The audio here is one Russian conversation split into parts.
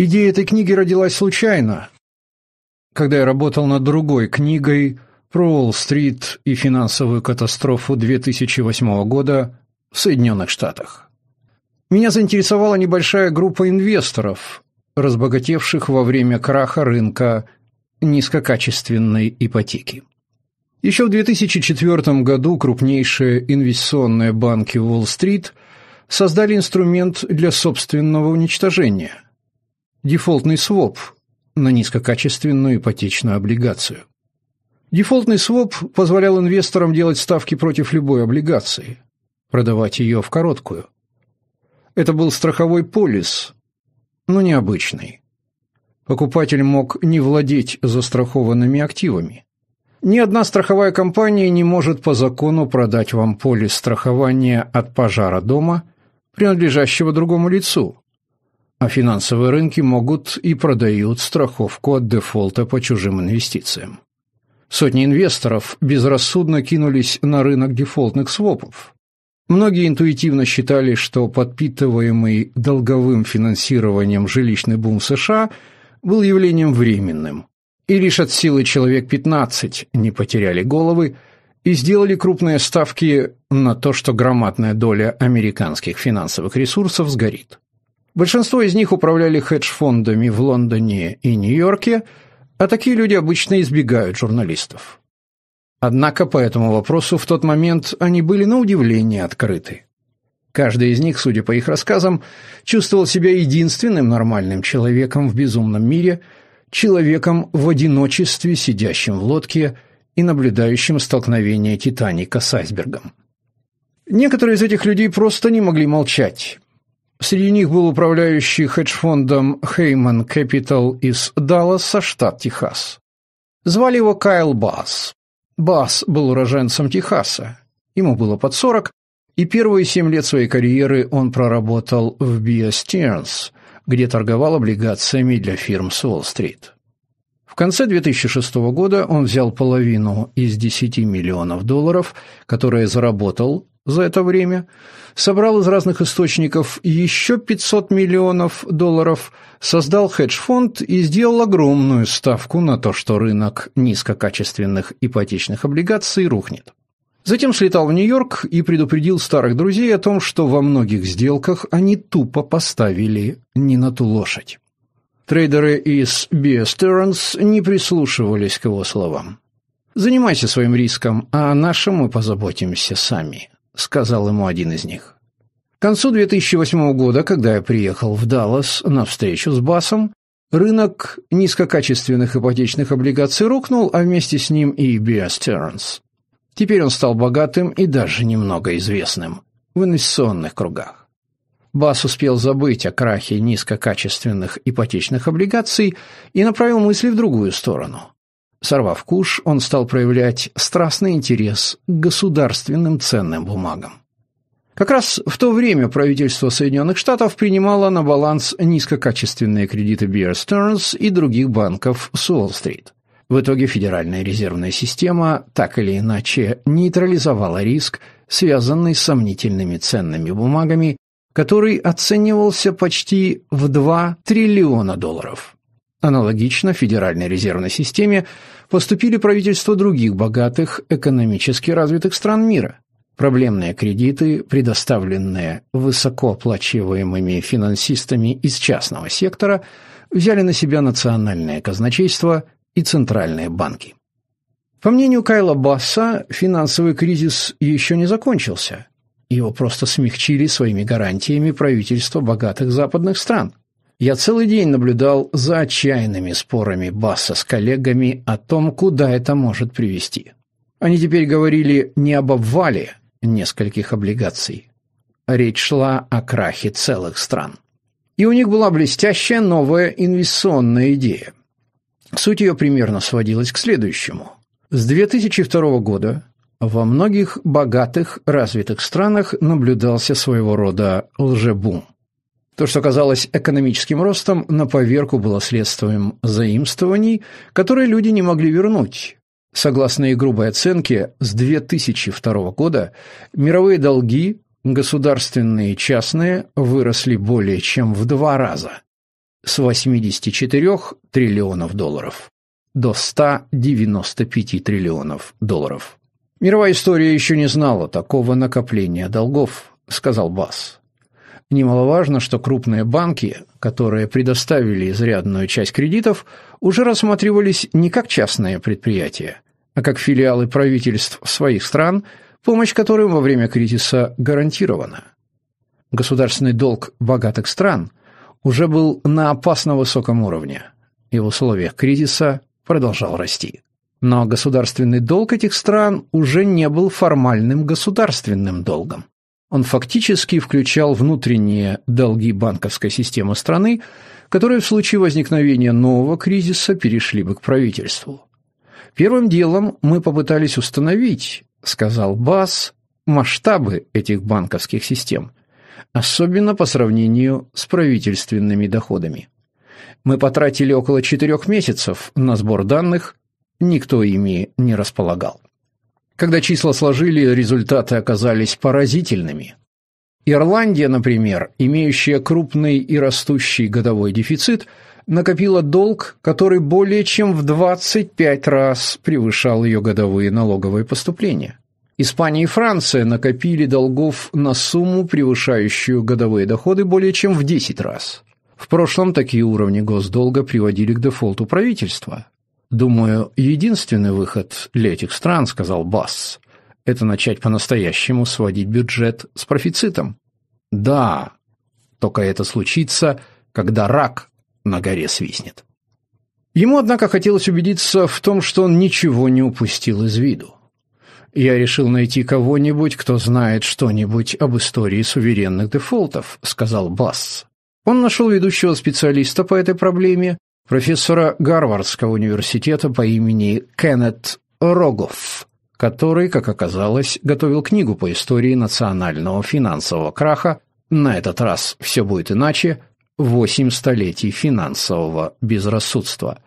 Идея этой книги родилась случайно, когда я работал над другой книгой про Уолл-стрит и финансовую катастрофу 2008 года в Соединенных Штатах. Меня заинтересовала небольшая группа инвесторов, разбогатевших во время краха рынка низкокачественной ипотеки. Еще в 2004 году крупнейшие инвестиционные банки Уолл-стрит создали инструмент для собственного уничтожения – дефолтный своп на низкокачественную ипотечную облигацию. Дефолтный своп позволял инвесторам делать ставки против любой облигации, продавать ее в короткую. Это был страховой полис, но необычный. Покупатель мог не владеть застрахованными активами. Ни одна страховая компания не может по закону продать вам полис страхования от пожара дома, принадлежащего другому лицу, а финансовые рынки могут и продают страховку от дефолта по чужим инвестициям. Сотни инвесторов безрассудно кинулись на рынок дефолтных свопов. Многие интуитивно считали, что подпитываемый долговым финансированием жилищный бум США был явлением временным, и лишь от силы человек 15 не потеряли головы и сделали крупные ставки на то, что громадная доля американских финансовых ресурсов сгорит. Большинство из них управляли хедж-фондами в Лондоне и Нью-Йорке, а такие люди обычно избегают журналистов. Однако по этому вопросу в тот момент они были на удивление открыты. Каждый из них, судя по их рассказам, чувствовал себя единственным нормальным человеком в безумном мире, человеком в одиночестве, сидящим в лодке и наблюдающим столкновение Титаника с айсбергом. Некоторые из этих людей просто не могли молчать. Среди них был управляющий хедж-фондом Heyman Capital из Далласа, штат Техас. Звали его Кайл Басс. Басс был уроженцем Техаса. Ему было под 40, и первые семь лет своей карьеры он проработал в Bear Stearns, где торговал облигациями для фирм с Уолл-стрит. В конце 2006 года он взял половину из 10 миллионов долларов, которые заработал, за это время, собрал из разных источников еще 500 миллионов долларов, создал хедж-фонд и сделал огромную ставку на то, что рынок низкокачественных ипотечных облигаций рухнет. Затем слетал в Нью-Йорк и предупредил старых друзей о том, что во многих сделках они тупо поставили не на ту лошадь. Трейдеры из B.S. не прислушивались к его словам. «Занимайся своим риском, а о нашем мы позаботимся сами» сказал ему один из них. К концу 2008 года, когда я приехал в Даллас на встречу с Басом, рынок низкокачественных ипотечных облигаций рухнул, а вместе с ним и Биас Терренс. Теперь он стал богатым и даже немного известным в инвестиционных кругах. Бас успел забыть о крахе низкокачественных ипотечных облигаций и направил мысли в другую сторону. Сорвав куш, он стал проявлять страстный интерес к государственным ценным бумагам. Как раз в то время правительство Соединенных Штатов принимало на баланс низкокачественные кредиты Bear Stearns и других банков с Уолл-стрит. В итоге Федеральная резервная система так или иначе нейтрализовала риск, связанный с сомнительными ценными бумагами, который оценивался почти в 2 триллиона долларов. Аналогично Федеральной резервной системе поступили правительства других богатых, экономически развитых стран мира. Проблемные кредиты, предоставленные высокооплачиваемыми финансистами из частного сектора, взяли на себя национальное казначейство и центральные банки. По мнению Кайла Басса, финансовый кризис еще не закончился. Его просто смягчили своими гарантиями правительства богатых западных стран. Я целый день наблюдал за отчаянными спорами Басса с коллегами о том, куда это может привести. Они теперь говорили не об обвале нескольких облигаций. Речь шла о крахе целых стран. И у них была блестящая новая инвестиционная идея. Суть ее примерно сводилась к следующему. С 2002 года во многих богатых, развитых странах наблюдался своего рода лжебум. То, что казалось экономическим ростом, на поверку было следствием заимствований, которые люди не могли вернуть. Согласно и грубой оценке, с 2002 года мировые долги, государственные и частные, выросли более чем в два раза – с 84 триллионов долларов до 195 триллионов долларов. «Мировая история еще не знала такого накопления долгов», – сказал Басс. Немаловажно, что крупные банки, которые предоставили изрядную часть кредитов, уже рассматривались не как частные предприятия, а как филиалы правительств своих стран, помощь которым во время кризиса гарантирована. Государственный долг богатых стран уже был на опасно высоком уровне и в условиях кризиса продолжал расти. Но государственный долг этих стран уже не был формальным государственным долгом. Он фактически включал внутренние долги банковской системы страны, которые в случае возникновения нового кризиса перешли бы к правительству. «Первым делом мы попытались установить, — сказал Бас, — масштабы этих банковских систем, особенно по сравнению с правительственными доходами. Мы потратили около четырех месяцев на сбор данных, никто ими не располагал». Когда числа сложили, результаты оказались поразительными. Ирландия, например, имеющая крупный и растущий годовой дефицит, накопила долг, который более чем в 25 раз превышал ее годовые налоговые поступления. Испания и Франция накопили долгов на сумму, превышающую годовые доходы более чем в 10 раз. В прошлом такие уровни госдолга приводили к дефолту правительства, «Думаю, единственный выход для этих стран, — сказал Басс, — это начать по-настоящему сводить бюджет с профицитом. Да, только это случится, когда рак на горе свистнет». Ему, однако, хотелось убедиться в том, что он ничего не упустил из виду. «Я решил найти кого-нибудь, кто знает что-нибудь об истории суверенных дефолтов», — сказал Басс. Он нашел ведущего специалиста по этой проблеме, профессора Гарвардского университета по имени Кеннет Рогов, который, как оказалось, готовил книгу по истории национального финансового краха «На этот раз все будет иначе. Восемь столетий финансового безрассудства»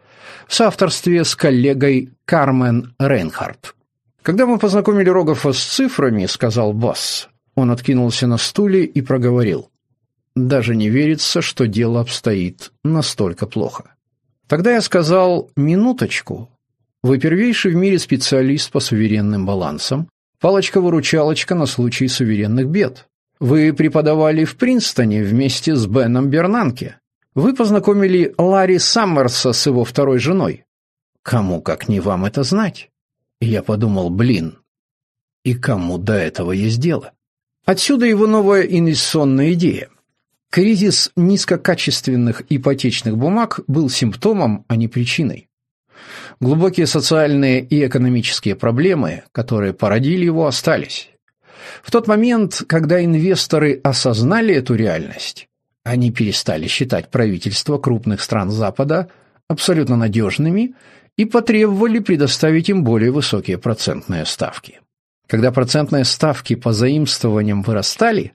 в соавторстве с коллегой Кармен Рейнхард. «Когда мы познакомили Рогова с цифрами, — сказал босс, он откинулся на стуле и проговорил. Даже не верится, что дело обстоит настолько плохо». Тогда я сказал «минуточку». Вы первейший в мире специалист по суверенным балансам, палочка-выручалочка на случай суверенных бед. Вы преподавали в Принстоне вместе с Беном Бернанке. Вы познакомили Ларри Саммерса с его второй женой. Кому, как не вам, это знать? я подумал, блин, и кому до этого есть дело? Отсюда его новая инвестиционная идея – Кризис низкокачественных ипотечных бумаг был симптомом, а не причиной. Глубокие социальные и экономические проблемы, которые породили его, остались. В тот момент, когда инвесторы осознали эту реальность, они перестали считать правительства крупных стран Запада абсолютно надежными и потребовали предоставить им более высокие процентные ставки. Когда процентные ставки по заимствованиям вырастали,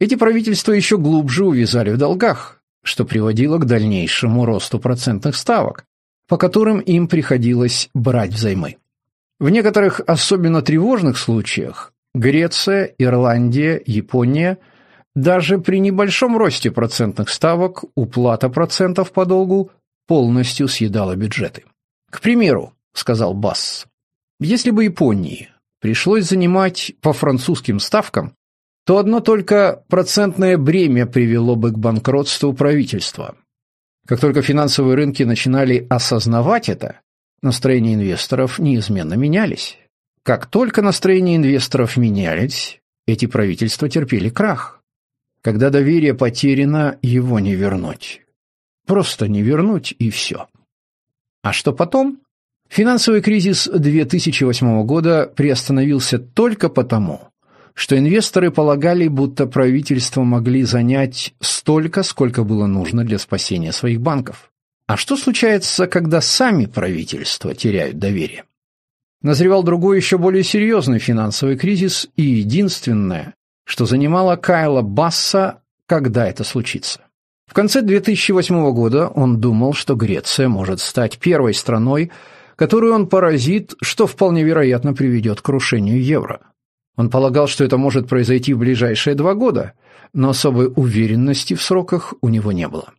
эти правительства еще глубже увязали в долгах, что приводило к дальнейшему росту процентных ставок, по которым им приходилось брать взаймы. В некоторых особенно тревожных случаях Греция, Ирландия, Япония даже при небольшом росте процентных ставок уплата процентов по долгу полностью съедала бюджеты. К примеру, сказал Басс, если бы Японии пришлось занимать по французским ставкам то одно только процентное бремя привело бы к банкротству правительства. Как только финансовые рынки начинали осознавать это, настроения инвесторов неизменно менялись. Как только настроения инвесторов менялись, эти правительства терпели крах. Когда доверие потеряно, его не вернуть. Просто не вернуть и все. А что потом? Финансовый кризис 2008 года приостановился только потому, что инвесторы полагали, будто правительство могли занять столько, сколько было нужно для спасения своих банков. А что случается, когда сами правительства теряют доверие? Назревал другой еще более серьезный финансовый кризис, и единственное, что занимало Кайла Басса, когда это случится. В конце 2008 года он думал, что Греция может стать первой страной, которую он поразит, что вполне вероятно приведет к крушению евро – он полагал, что это может произойти в ближайшие два года, но особой уверенности в сроках у него не было.